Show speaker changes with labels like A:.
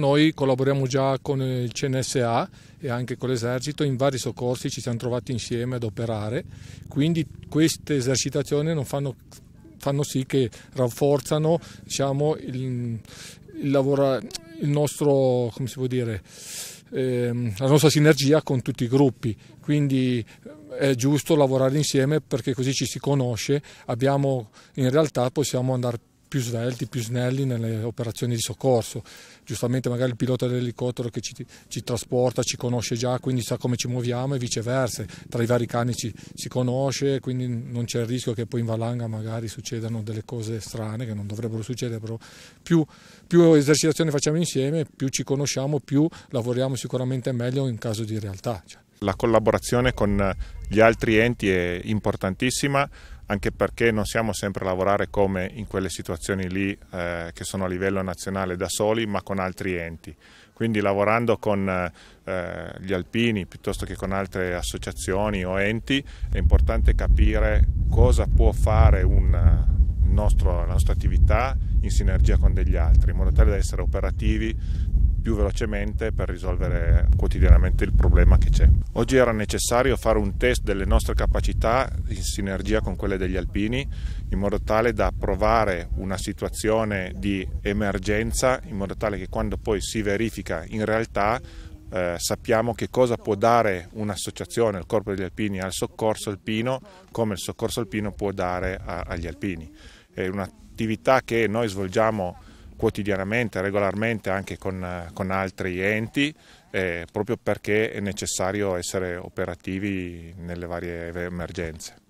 A: Noi collaboriamo già con il CNSA e anche con l'esercito, in vari soccorsi ci siamo trovati insieme ad operare, quindi queste esercitazioni fanno, fanno, sì che rafforzano diciamo, il, il, lavoro, il nostro, come si può dire, ehm, la nostra sinergia con tutti i gruppi, quindi eh, è giusto lavorare insieme perché così ci si conosce, abbiamo, in realtà possiamo andare più svelti, più snelli nelle operazioni di soccorso. Giustamente magari il pilota dell'elicottero che ci, ci trasporta ci conosce già, quindi sa come ci muoviamo e viceversa. Tra i vari cani ci, si conosce, quindi non c'è il rischio che poi in valanga magari succedano delle cose strane che non dovrebbero succedere, però più, più esercitazioni facciamo insieme, più ci conosciamo, più lavoriamo sicuramente meglio in caso di realtà. Cioè
B: la collaborazione con eh, gli altri enti è importantissima anche perché non siamo sempre a lavorare come in quelle situazioni lì eh, che sono a livello nazionale da soli ma con altri enti. Quindi lavorando con eh, gli alpini piuttosto che con altre associazioni o enti è importante capire cosa può fare un, eh, nostro, la nostra attività in sinergia con degli altri, in modo tale da essere operativi più velocemente per risolvere quotidianamente il problema che c'è. Oggi era necessario fare un test delle nostre capacità in sinergia con quelle degli alpini in modo tale da provare una situazione di emergenza in modo tale che quando poi si verifica in realtà eh, sappiamo che cosa può dare un'associazione, il Corpo degli Alpini, al soccorso alpino, come il soccorso alpino può dare a, agli alpini. È un'attività che noi svolgiamo quotidianamente, regolarmente anche con, con altri enti, eh, proprio perché è necessario essere operativi nelle varie emergenze.